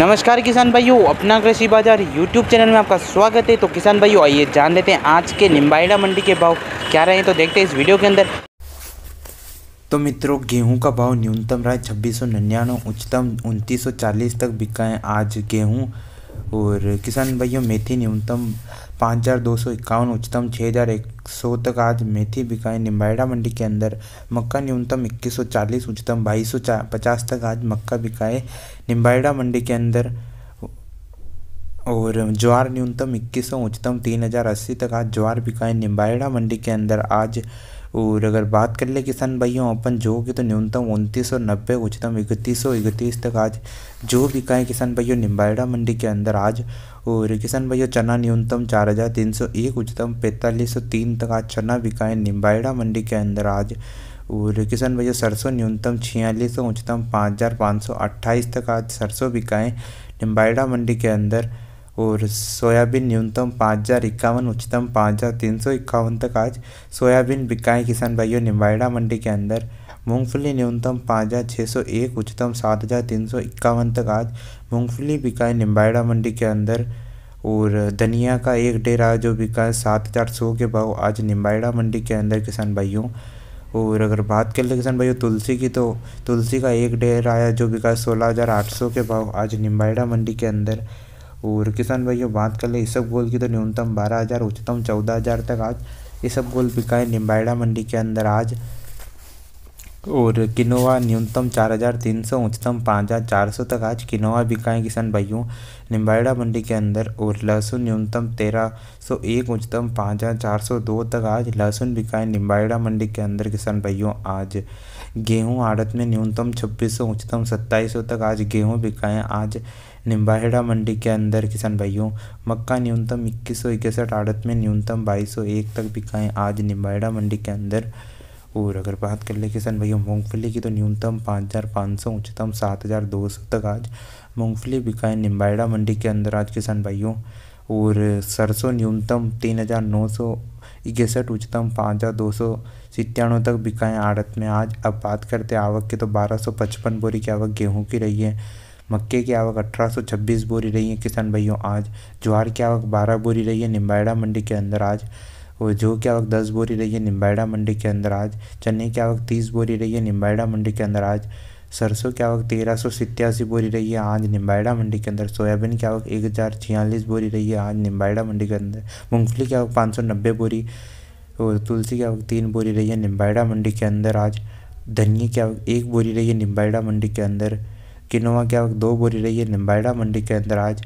नमस्कार किसान भाइयों अपना कृषि बाजार यूट्यूब चैनल में आपका स्वागत है तो किसान भाइयों आइए जान लेते हैं आज के निम्बाइड़ा मंडी के भाव क्या रहे तो देखते हैं इस वीडियो के अंदर तो मित्रों गेहूं का भाव न्यूनतम रहा छब्बीस सौ निन्यानवे उच्चतम उनतीस सौ चालीस तक बिका है आज गेहूँ और किसान भाइयों मेथी न्यूनतम पाँच हज़ार दो सौ इक्यावन उच्चतम छः हज़ार एक सौ तक आज मेथी बिकाई निम्बाइडा मंडी के अंदर मक्का न्यूनतम इक्कीस सौ चालीस उच्चतम बाईस सौ पचास तक आज मक्का बिकाए निम्बाइडा मंडी के अंदर और ज्वार न्यूनतम इक्कीस सौ उच्चतम तीन हज़ार अस्सी तक आज ज्वार बिकाए निम्बाइडा मंडी के अंदर आज और अगर बात कर ले किसान भाइयों अपन जो कि तो न्यूनतम उनतीस सौ नब्बे उच्चतम इकतीस सौ इकतीस तक आज जो कहें किसान भाइयों निम्बायडा मंडी के अंदर आज और किसान भाइयों चना न्यूनतम चार हज़ार तीन सौ एक उच्चतम पैंतालीस सौ तीन तक आज चना बिकाएँ निम्बायडा मंडी के अंदर आज और किसान भैया सरसों न्यूनतम छियालीस सौ उच्चतम पाँच हज़ार पाँच सौ अट्ठाईस तक आज सरसों बिकाएँ निम्बाइडा मंडी के अंदर और सोयाबीन न्यूनतम पाँच हज़ार इक्यावन उच्चतम पाँच हज़ार तीन सौ इक्यावन तक आज सोयाबीन बिकाएँ किसान भाइयों ने मंडी के अंदर मूंगफली न्यूनतम पाँच हज़ार छः सौ एक उच्चतम सात हज़ार तीन सौ इक्यावन तक आज मूंगफली बिकाए निम्बाइडा मंडी के अंदर और धनिया का एक डेरा जो बिका सात हज़ार सौ के भाव आज निम्बाइडा मंडी के अंदर किसान भाइयों और अगर बात कर ले किसान भाइयों तुलसी की तो तुलसी का एक डेर आया जो बिका सोलह हज़ार आठ सौ के भाव आज निम्बाइडा मंडी के अंदर और किसान जो बात कर ले इस सब गोल की तो न्यूनतम बारह हज़ार उच्चतम चौदह हज़ार तक आज ये सब गोल बिकाए निम्बाइडा मंडी के अंदर आज और किनोवा न्यूनतम चार हज़ार तीन सौ उच्चतम पाँच हज़ार चार सौ तक आज किनोवा बिकाएँ किसान भाइयों निम्बाइडा मंडी के अंदर और लहसुन न्यूनतम तेरह सौ एक उच्चतम पाँच हज़ार चार सौ दो तक आज लहसुन बिकाएँ निम्बाइडा मंडी के अंदर किसान भाइयों आज गेहूँ आड़त में न्यूनतम छब्बीस सौ उच्चतम सत्ताईस सौ तक आज गेहूँ बिकाएँ आज निम्बाहेड़ा मंडी के अंदर किसान भाइयों मक्का न्यूनतम इक्कीस सौ इकसठ आड़त में न्यूनतम बाईस सौ एक तक बिकाएँ आज निम्बाहेड़ा मंडी के अंदर और अगर बात कर ले किसान भैया मूंगफली की तो न्यूनतम पाँच हज़ार पाँच सौ उच्चतम सात हज़ार दो सौ तक आज मूंगफली बिकाए निम्बायडा मंडी के अंदर आज किसान भाइयों और सरसों न्यूनतम तीन हज़ार नौ सौ इकसठ उच्चतम पाँच हज़ार दो सौ सितानवे तक बिकाए आड़त में आज अब बात करते हैं आवक की तो बारह सौ पचपन बोरी की आवक गेहूँ की रही है मक्के की आवक अठारह सौ छब्बीस बोरी रही है किसान भाइयों आज ज्वार की आवक बारह बोरी रही है निम्बाइडा मंडी के अंदर आज और जो की आवक दस बोरी रही है निम्बाइडा मंडी के अंदर आज चने की आवक तीस बोरी रही है निम्बाइडा मंडी के अंदर आज सरसों की आवक तेरह सौ सत्यासी बोरी रही है आज निम्बाइडा मंडी के अंदर सोयाबीन की आवक एक हज़ार छियालीस बोरी रही है आज निम्बाइडा मंडी के अंदर मूँगफली की आवक पाँच सौ नब्बे बोरी और तुलसी की आवक तीन बोरी रही है निम्बाइडा मंडी के अंदर आज धनिया की आवक एक बोरी रही है निम्बाइडा मंडी के अंदर किनोवा की आवक दो बोरी रही है निम्बाइडा मंडी के अंदर आज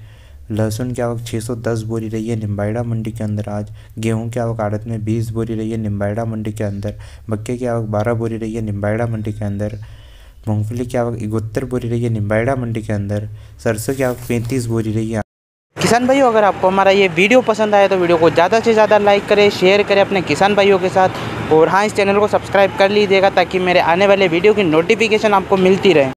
लहसुन की आवक 610 बोरी रही है निम्बाइडा मंडी के अंदर आज गेहूं की आवक आड़त में 20 बोरी रही है निम्बाइडा मंडी के अंदर मक्के की आवक 12 बोरी रही है निम्बाइडा मंडी के अंदर मूँगफली की आवक इकहत्तर बोरी रही है निम्बाइडा मंडी के अंदर सरसों की आवक पैंतीस बोरी रही है किसान भाइयों अगर आपको हमारा ये वीडियो पसंद आया तो वीडियो को ज़्यादा से ज़्यादा लाइक करें शेयर करें अपने किसान भाइयों के साथ और हाँ इस चैनल को सब्सक्राइब कर लीजिएगा ताकि मेरे आने वाले वीडियो की नोटिफिकेशन आपको मिलती रहे